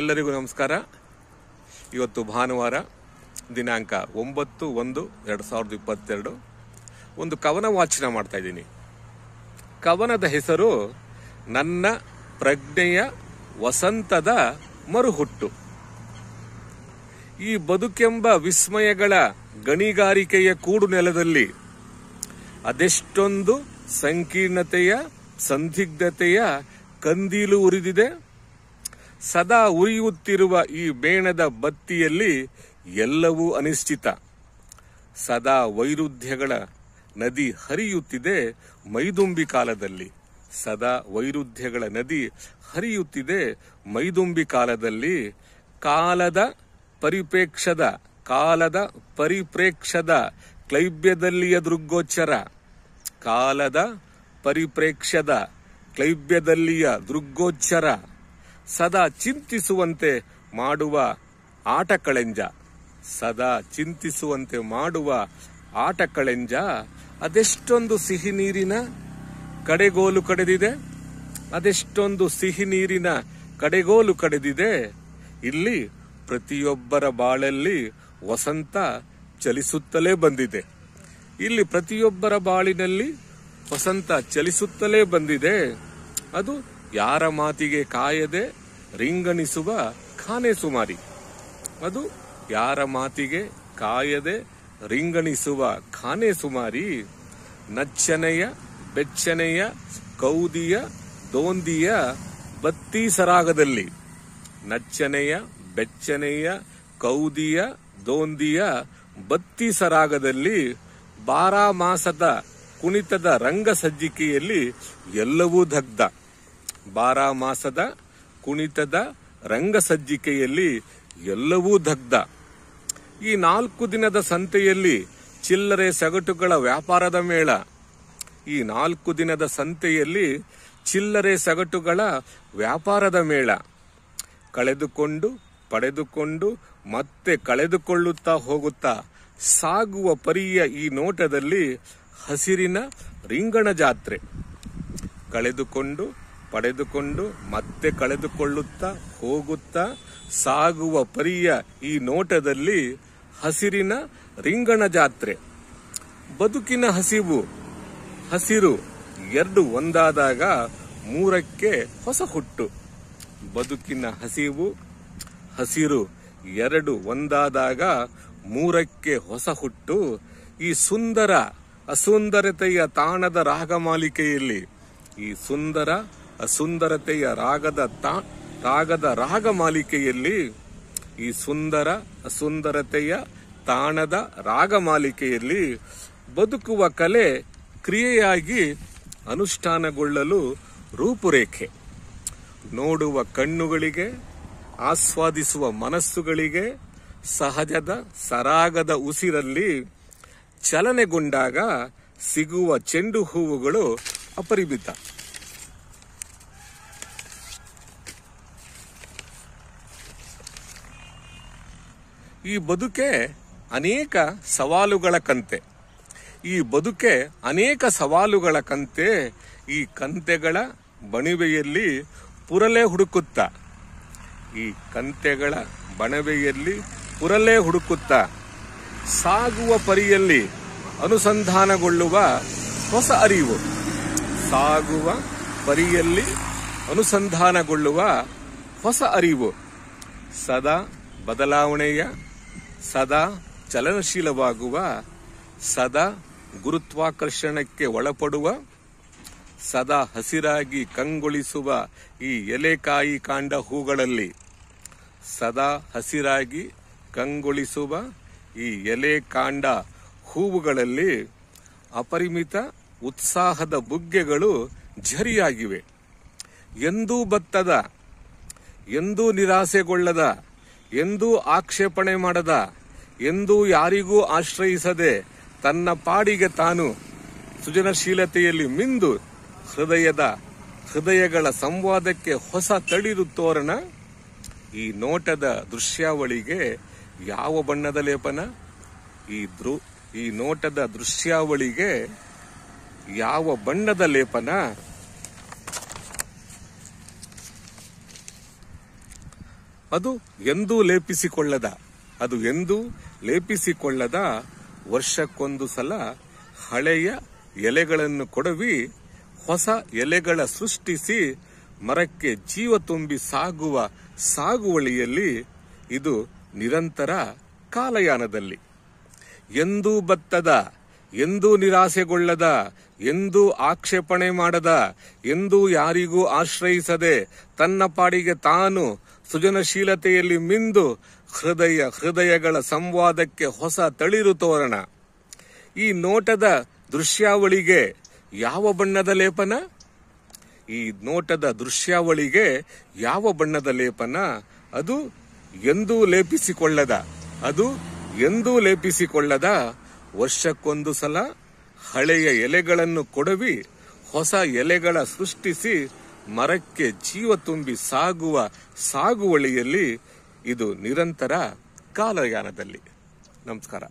ಎಲ್ಲರಿಗೂ ನಮಸ್ಕಾರ ಇವತ್ತು ಭಾನುವಾರ ದಿನಾಂಕ ಒಂಬತ್ತು ಒಂದು ಎರಡು ಸಾವಿರದ ಇಪ್ಪತ್ತೆರಡು ಒಂದು ಕವನ ವಾಚನ ಮಾಡ್ತಾ ಇದ್ದೀನಿ ಕವನದ ಹೆಸರು ನನ್ನ ಪ್ರಜ್ಞೆಯ ವಸಂತದ ಮರುಹುಟ್ಟು ಈ ಬದುಕೆಂಬ ವಿಸ್ಮಯಗಳ ಗಣಿಗಾರಿಕೆಯ ಕೂಡು ನೆಲದಲ್ಲಿ ಅದೆಷ್ಟೊಂದು ಸಂಕೀರ್ಣತೆಯ ಸಂದಿಗ್ಧತೆಯ ಕಂದೀಲು ಉರಿದಿದೆ ಸದಾ ಉರಿಯುತ್ತಿರುವ ಈ ಬೇಣದ ಬತ್ತಿಯಲ್ಲಿ ಎಲ್ಲವೂ ಅನಿಶ್ಚಿತ ಸದಾ ವೈರುಧ್ಯಗಳ ನದಿ ಹರಿಯುತ್ತಿದೆ ಮೈದುಂಬಿ ಕಾಲದಲ್ಲಿ ಸದಾ ವೈರುಧ್ಯಗಳ ನದಿ ಹರಿಯುತ್ತಿದೆ ಮೈದುಂಬಿ ಕಾಲದಲ್ಲಿ ಕಾಲದ ಪರಿಪ್ರೇಕ್ಷದ ಕಾಲದ ಪರಿಪ್ರೇಕ್ಷದ ಕ್ಲೈಬ್ಯದಲ್ಲಿಯ ದೃಗ್ಗೋಚರ ಕಾಲದ ಪರಿಪ್ರೇಕ್ಷದ ಕ್ಲೈಬ್ಯದಲ್ಲಿಯ ದೃಗ್ಗೋಚರ ಸದಾ ಚಿಂತಿಸುವಂತೆ ಮಾಡುವ ಆಟ ಕಳೆಂಜ ಸದಾ ಚಿಂತಿಸುವಂತೆ ಮಾಡುವ ಆಟ ಕಳೆಂಜ ಅದೆಷ್ಟೊಂದು ಸಿಹಿ ನೀರಿನ ಕಡೆಗೋಲು ಕಡೆದಿದೆ ಅದೆಷ್ಟೊಂದು ಸಿಹಿ ನೀರಿನ ಕಡೆಗೋಲು ಕಡೆದಿದೆ ಇಲ್ಲಿ ಪ್ರತಿಯೊಬ್ಬರ ಬಾಳಲ್ಲಿ ವಸಂತ ಚಲಿಸುತ್ತಲೇ ಬಂದಿದೆ ಇಲ್ಲಿ ಪ್ರತಿಯೊಬ್ಬರ ಬಾಳಿನಲ್ಲಿ ವಸಂತ ಚಲಿಸುತ್ತಲೇ ಬಂದಿದೆ ಅದು ಯಾರ ಮಾತಿಗೆ ಕಾಯದೆ ರಿಂಗಣಿಸುವ ಖಾನೆ ಸುಮಾರಿ ಅದು ಯಾರ ಮಾತಿಗೆ ಕಾಯದೆ ರಿಂಗಣಿಸುವ ಖಾನೆ ಸುಮಾರಿ ನಚ್ಚನೆಯ ಬೆಚ್ಚನೆಯ ಕೌದಿಯ ದೋಂದಿಯ ಬತ್ತಿ ಸರಾಗದಲ್ಲಿ ನಚ್ಚನೆಯ ಬೆಚ್ಚನೆಯ ಕೌದಿಯ ದೋಂದಿಯ ಬತ್ತಿ ಸರಾಗದಲ್ಲಿ ಬಾರಾಮಾಸದ ಕುಣಿತದ ರಂಗ ಸಜ್ಜಿಕೆಯಲ್ಲಿ ಎಲ್ಲವೂ ದಗ್ಧ ಬಾರಾಮಾಸದ ಕುಣಿತದ ರಂಗಸಜ್ಜಿಕೆಯಲ್ಲಿ ಎಲ್ಲವೂ ದಗ್ಧ ಈ ನಾಲ್ಕು ದಿನದ ಸಂತೆಯಲ್ಲಿ ಚಿಲ್ಲರೆ ಸಗಟುಗಳ ವ್ಯಾಪಾರದ ಮೇಳ ಈ ನಾಲ್ಕು ದಿನದ ಸಂತೆಯಲ್ಲಿ ಚಿಲ್ಲರೆ ಸಗಟುಗಳ ವ್ಯಾಪಾರದ ಮೇಳ ಕಳೆದುಕೊಂಡು ಪಡೆದುಕೊಂಡು ಮತ್ತೆ ಕಳೆದುಕೊಳ್ಳುತ್ತಾ ಹೋಗುತ್ತಾ ಸಾಗುವ ಪರಿಯ ಈ ನೋಟದಲ್ಲಿ ಹಸಿರಿನ ರಿಂಗಣ ಜಾತ್ರೆ ಕಳೆದುಕೊಂಡು ಪಡೆದುಕೊಂಡು ಮತ್ತೆ ಕಳೆದುಕೊಳ್ಳುತ್ತಾ ಹೋಗುತ್ತಾ ಸಾಗುವ ಪರಿಯ ಈ ನೋಟದಲ್ಲಿ ಹಸಿರಿನ ರಿಂಗಣ ಜಾತ್ರೆ ಬದುಕಿನ ಹಸಿವು ಹಸಿರು ಎರಡು ಒಂದಾದಾಗ ಮೂರಕ್ಕೆ ಹೊಸ ಹುಟ್ಟು ಬದುಕಿನ ಹಸಿವು ಹಸಿರು ಎರಡು ಒಂದಾದಾಗ ಮೂರಕ್ಕೆ ಹೊಸ ಹುಟ್ಟು ಈ ಸುಂದರ ಅಸುಂದರತೆಯ ತಾಣದ ರಾಗಮಾಲಿಕೆಯಲ್ಲಿ ಈ ಸುಂದರ ಸುಂದರತೆಯ ರಾಗದ ತಾ ರಾಗದ ರಾಗ ಮಾಲಿಕೆಯಲ್ಲಿ ಈ ಸುಂದರ ಸುಂದರತೆಯ ತಾಣದ ರಾಗ ಮಾಲಿಕೆಯಲ್ಲಿ ಬದುಕುವ ಕಲೆ ಕ್ರಿಯೆಯಾಗಿ ಅನುಷ್ಠಾನಗೊಳ್ಳಲು ರೂಪುರೇಖೆ ನೋಡುವ ಕಣ್ಣುಗಳಿಗೆ ಆಸ್ವಾದಿಸುವ ಮನಸ್ಸುಗಳಿಗೆ ಸಹಜದ ಸರಾಗದ ಉಸಿರಲ್ಲಿ ಚಲನೆಗೊಂಡಾಗ ಸಿಗುವ ಚೆಂಡು ಹೂವುಗಳು ಅಪರಿಮಿತ ಈ ಬದುಕೆ ಅನೇಕ ಸವಾಲುಗಳ ಕಂತೆ ಈ ಬದುಕೆ ಅನೇಕ ಸವಾಲುಗಳ ಕಂತೆ ಈ ಕಂತೆಗಳ ಬಣಿವೆಯಲ್ಲಿ ಪುರಲೆ ಹುಡುಕುತ್ತ ಈ ಕಂತೆಗಳ ಬಣವೆಯಲ್ಲಿ ಪುರಲೆ ಹುಡುಕುತ್ತ ಸಾಗುವ ಪರಿಯಲ್ಲಿ ಅನುಸಂಧಾನಗೊಳ್ಳುವ ಹೊಸ ಅರಿವು ಸಾಗುವ ಪರಿಯಲ್ಲಿ ಅನುಸಂಧಾನಗೊಳ್ಳುವ ಹೊಸ ಅರಿವು ಸದಾ ಬದಲಾವಣೆಯ ಸದಾ ಚಲನಶೀಲವಾಗುವ ಸದಾ ಗುರುತ್ವಾಕರ್ಷಣಕ್ಕೆ ಒಳಪಡುವ ಸದಾ ಹಸಿರಾಗಿ ಕಂಗೊಳಿಸುವ ಈ ಎಲೆಕಾಯಿ ಕಾಂಡ ಹೂಗಳಲ್ಲಿ ಸದಾ ಹಸಿರಾಗಿ ಕಂಗೊಳಿಸುವ ಈ ಎಲೆ ಕಾಂಡ ಹೂವುಗಳಲ್ಲಿ ಅಪರಿಮಿತ ಉತ್ಸಾಹದ ಬುಗ್ಗೆಗಳು ಝರಿಯಾಗಿವೆ ಎಂದೂ ಬತ್ತದ ಎಂದೂ ನಿರಾಸೆಗೊಳ್ಳದ ಎಂದೂ ಆಕ್ಷೇಪಣೆ ಮಾಡದ ಎಂದೂ ಯಾರಿಗೂ ಆಶ್ರಯಿಸದೆ ತನ್ನ ಪಾಡಿಗೆ ತಾನು ಸೃಜನಶೀಲತೆಯಲ್ಲಿ ಮಿಂದು ಹೃದಯದ ಹೃದಯಗಳ ಸಂವಾದಕ್ಕೆ ಹೊಸ ತಳಿದು ತೋರಣ ಈ ನೋಟದ ದೃಶ್ಯಾವಳಿಗೆ ಯಾವ ಬಣ್ಣದ ಲೇಪನ ಈ ಈ ನೋಟದ ದೃಶ್ಯಾವಳಿಗೆ ಯಾವ ಬಣ್ಣದ ಲೇಪನ ಅದು ಎಂದೂ ಲೇಪಿಸಿಕೊಳ್ಳದ ಅದು ಎಂದೂ ಲೇಪಿಸಿಕೊಳ್ಳದ ವರ್ಷಕ್ಕೊಂದು ಸಲ ಹಳೆಯ ಎಲೆಗಳನ್ನು ಕೊಡವಿ ಹೊಸ ಎಲೆಗಳ ಸೃಷ್ಟಿಸಿ ಮರಕ್ಕೆ ಜೀವ ತುಂಬಿ ಸಾಗುವ ಸಾಗುವಳಿಯಲ್ಲಿ ಇದು ನಿರಂತರ ಕಾಲಯಾನದಲ್ಲಿ ಎಂದೂ ಬತ್ತದ ಎಂದೂ ನಿರಾಸೆಗೊಳ್ಳದ ಎಂದೂ ಆಕ್ಷೇಪಣೆ ಮಾಡದ ಎಂದೂ ಯಾರಿಗೂ ಆಶ್ರಯಿಸದೆ ತನ್ನ ಪಾಡಿಗೆ ತಾನು ಸೃಜನಶೀಲತೆಯಲ್ಲಿ ಮಿಂದು ಹೃದಯ ಹೃದಯಗಳ ಸಂವಾದಕ್ಕೆ ಹೊಸ ತಳಿರು ತೋರಣ ಈ ನೋಟದ ದೃಶ್ಯಾವಳಿಗೆ ಯಾವ ಬಣ್ಣದ ಲೇಪನ ಈ ನೋಟದ ದೃಶ್ಯಾವಳಿಗೆ ಯಾವ ಬಣ್ಣದ ಲೇಪನ ಅದು ಎಂದೂ ಲೇಪಿಸಿಕೊಳ್ಳದ ಅದು ಎಂದೂ ಲೇಪಿಸಿಕೊಳ್ಳದ ವರ್ಷಕ್ಕೊಂದು ಸಲ ಹಳೆಯ ಎಲೆಗಳನ್ನು ಕೊಡವಿ ಹೊಸ ಎಲೆಗಳ ಸೃಷ್ಟಿಸಿ ಮರಕ್ಕೆ ಜೀವ ತುಂಬಿ ಸಾಗುವ ಸಾಗುವಳಿಯಲ್ಲಿ ಇದು ನಿರಂತರ ಕಾಲಯಾನದಲ್ಲಿ ನಮಸ್ಕಾರ